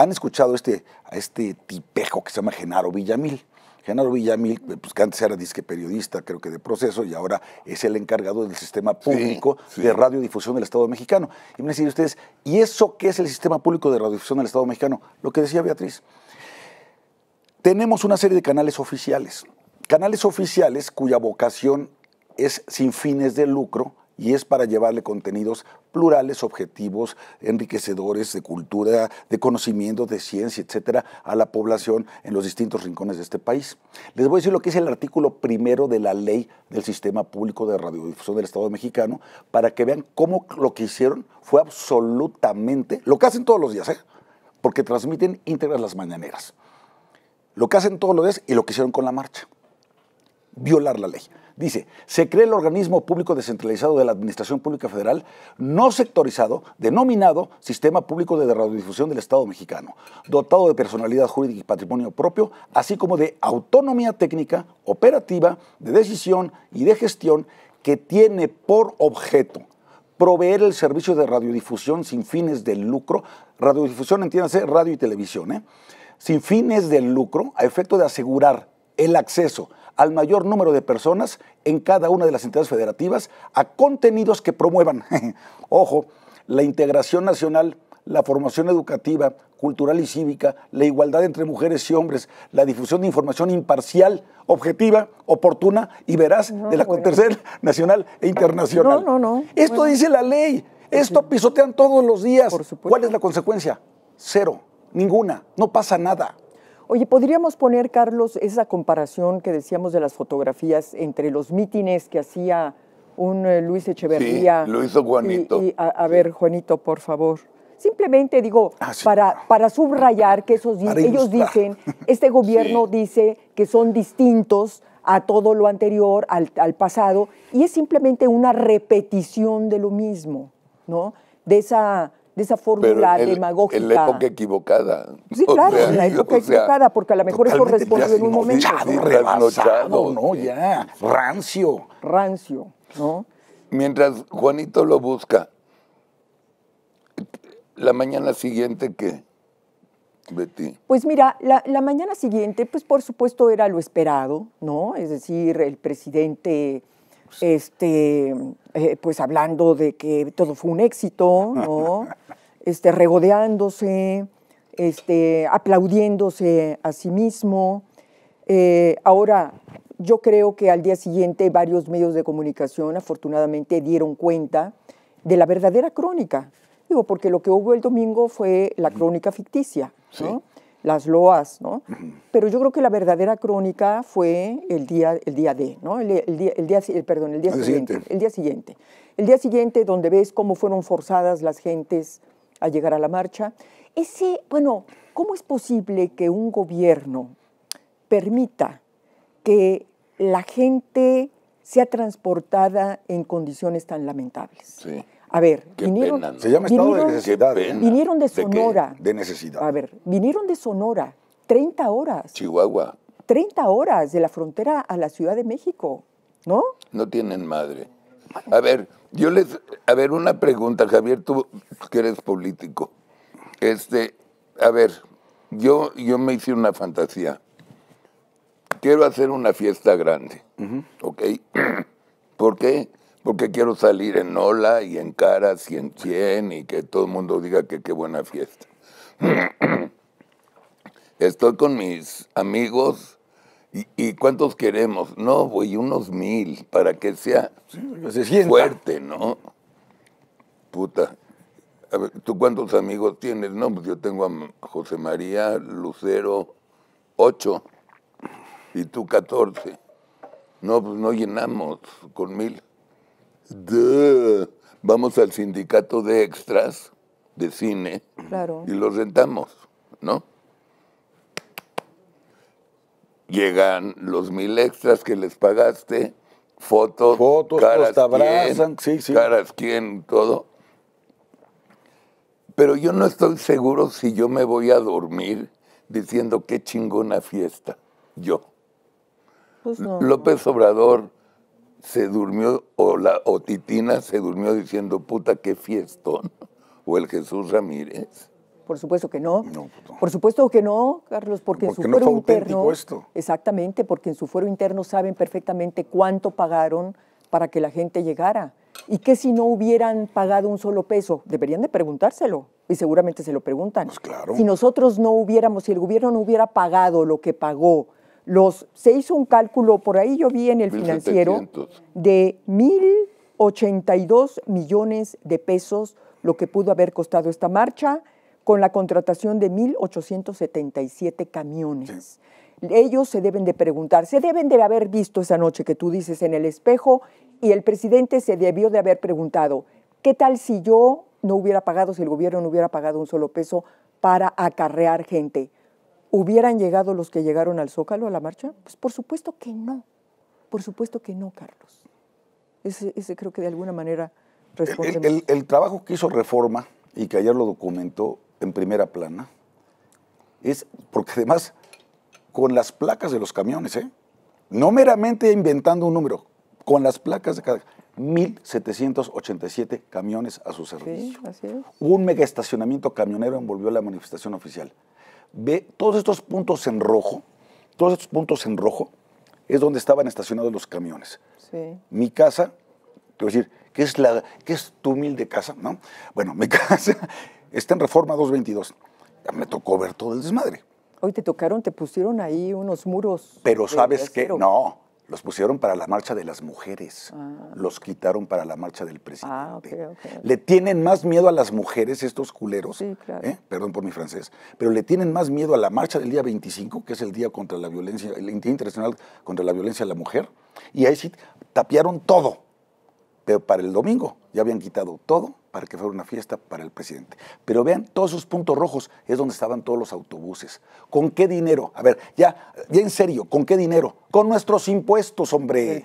han escuchado este, a este tipejo que se llama Genaro Villamil. Genaro Villamil, eh, pues que antes era disque periodista, creo que de proceso, y ahora es el encargado del sistema público de radiodifusión del Estado mexicano. Y me decían ustedes, ¿y eso qué es el sistema público de radiodifusión del Estado mexicano? Lo que decía Beatriz. Tenemos una serie de canales oficiales. Canales oficiales cuya vocación es sin fines de lucro y es para llevarle contenidos plurales, objetivos, enriquecedores de cultura, de conocimiento, de ciencia, etcétera, a la población en los distintos rincones de este país. Les voy a decir lo que es el artículo primero de la ley del sistema público de radiodifusión del Estado mexicano para que vean cómo lo que hicieron fue absolutamente lo que hacen todos los días, ¿eh? porque transmiten íntegras las mañaneras. Lo que hacen todos los días y lo que hicieron con la marcha. Violar la ley. Dice, se crea el organismo público descentralizado de la Administración Pública Federal, no sectorizado, denominado Sistema Público de Radiodifusión del Estado Mexicano, dotado de personalidad jurídica y patrimonio propio, así como de autonomía técnica, operativa, de decisión y de gestión que tiene por objeto proveer el servicio de radiodifusión sin fines de lucro, radiodifusión entiéndase radio y televisión, ¿eh? sin fines de lucro, a efecto de asegurar el acceso al mayor número de personas en cada una de las entidades federativas a contenidos que promuevan, ojo, la integración nacional, la formación educativa, cultural y cívica, la igualdad entre mujeres y hombres, la difusión de información imparcial, objetiva, oportuna y veraz de la bueno. nacional e internacional. No, no, no. Esto dice la ley. Pues Esto pisotean todos los días. ¿Cuál es la consecuencia? Cero, ninguna, no pasa nada. Oye, podríamos poner, Carlos, esa comparación que decíamos de las fotografías entre los mítines que hacía un eh, Luis Echeverría. Sí, lo hizo Juanito. Y, a, ver, Juanito, por favor. Simplemente digo, ah, para, para subrayar que esos, ellos dicen, este gobierno dice que son distintos a todo lo anterior, al, al pasado, y es simplemente una repetición de lo mismo, ¿no? De esa de esa fórmula demagógica. En la época equivocada. Sí, claro, en la época equivocada, porque a lo mejor eso respondió en un momento. Rebasado, ¿no? Ya, rancio. Rancio, ¿no? Mientras Juanito lo busca, la mañana siguiente, ¿qué? Betty. Pues mira, la, la, mañana siguiente, pues por supuesto era lo esperado, ¿no? Es decir, el presidente este, eh, pues hablando de que todo fue un éxito, este, regodeándose, este, aplaudiéndose a sí mismo. Eh, ahora, yo creo que al día siguiente varios medios de comunicación afortunadamente dieron cuenta de la verdadera crónica. Digo, porque lo que hubo el domingo fue la crónica ficticia. ¿no? las loas, ¿no? Pero yo creo que la verdadera crónica fue el día, el día D, ¿no? El, día, el perdón, el día siguiente, El día siguiente. El día siguiente donde ves cómo fueron forzadas las gentes a llegar a la marcha. Ese, bueno, ¿cómo es posible que un gobierno permita que la gente sea transportada en condiciones tan lamentables? Sí. A ver, vinieron, se llama estado de necesidad. ¿eh? Vinieron de Sonora. ¿De, necesidad. A ver, vinieron de Sonora, 30 horas. Chihuahua. 30 horas de la frontera a la Ciudad de México, ¿no? No tienen madre. A ver, yo les, a ver, una pregunta, Javier, tú que eres político. Este, a ver, yo, yo me hice una fantasía. Quiero hacer una fiesta grande, ¿ok? ¿Por qué? porque quiero salir en Ola y en Caras y en y que todo el mundo diga que qué buena fiesta. Estoy con mis amigos. ¿Y, cuántos queremos? No, güey, unos mil, para que sea fuerte, ¿no? Puta. ¿tú cuántos amigos tienes? No, pues yo tengo a José María Lucero, ocho, y tú catorce. No, pues no llenamos con mil. Vamos al sindicato de extras de cine y los rentamos, ¿no? Llegan los mil extras que les pagaste, fotos, caras, caras quién, todo. Pero yo no estoy seguro si yo me voy a dormir diciendo qué chingona fiesta, yo. Pues López Obrador se durmió la otitina se durmió diciendo, puta, qué fiestón, o el Jesús Ramírez. Por supuesto que no. Pues Por supuesto que no, Carlos, porque, en su fuero interno. Exactamente, porque en su fuero interno saben perfectamente cuánto pagaron para que la gente llegara. ¿Y qué si no hubieran pagado un solo peso? Deberían de preguntárselo, y seguramente se lo preguntan. Pues claro. Si nosotros no hubiéramos, si el gobierno no hubiera pagado lo que pagó los, se hizo un cálculo, por ahí yo vi en el financiero, de 1.082 millones de pesos lo que pudo haber costado esta marcha con la contratación de 1.877 camiones. Ellos se deben de preguntar, se deben de haber visto esa noche que tú dices en el espejo y el presidente se debió de haber preguntado, ¿qué tal si yo no hubiera pagado, si el gobierno no hubiera pagado un solo peso para acarrear gente? ¿Hubieran llegado los que llegaron al Zócalo a la marcha? Pues por supuesto que no. Por supuesto que no, Carlos. Ese, creo que de alguna manera responde. El, trabajo que hizo Reforma y que ayer lo documentó en primera plana es porque además con las placas de los camiones, ¿eh? no meramente inventando un número, con las placas de cada 1.787 camiones a su servicio. Sí, así es. Un mega estacionamiento camionero envolvió la manifestación oficial ve todos estos puntos en rojo, todos estos puntos en rojo es donde estaban estacionados los camiones. Mi casa, te decir, ¿qué es, la, qué es tu humilde casa? ¿no? Bueno, mi casa está en Reforma 222. Ya me tocó ver todo el desmadre. Hoy te tocaron, te pusieron ahí unos muros. Pero sabes que no, los pusieron para la marcha de las mujeres, ah. los quitaron para la marcha del presidente. Ah, le tienen más miedo a las mujeres estos culeros, ¿eh? perdón por mi francés, pero le tienen más miedo a la marcha del día 25, que es el día contra la violencia, el Día Internacional contra la Violencia a la Mujer, y ahí sí tapiaron todo para el domingo ya habían quitado todo para que fuera una fiesta para el presidente. Pero vean, todos esos puntos rojos es donde estaban todos los autobuses. ¿Con qué dinero? A ver, ya, ya en serio, ¿con qué dinero? Con nuestros impuestos, hombre.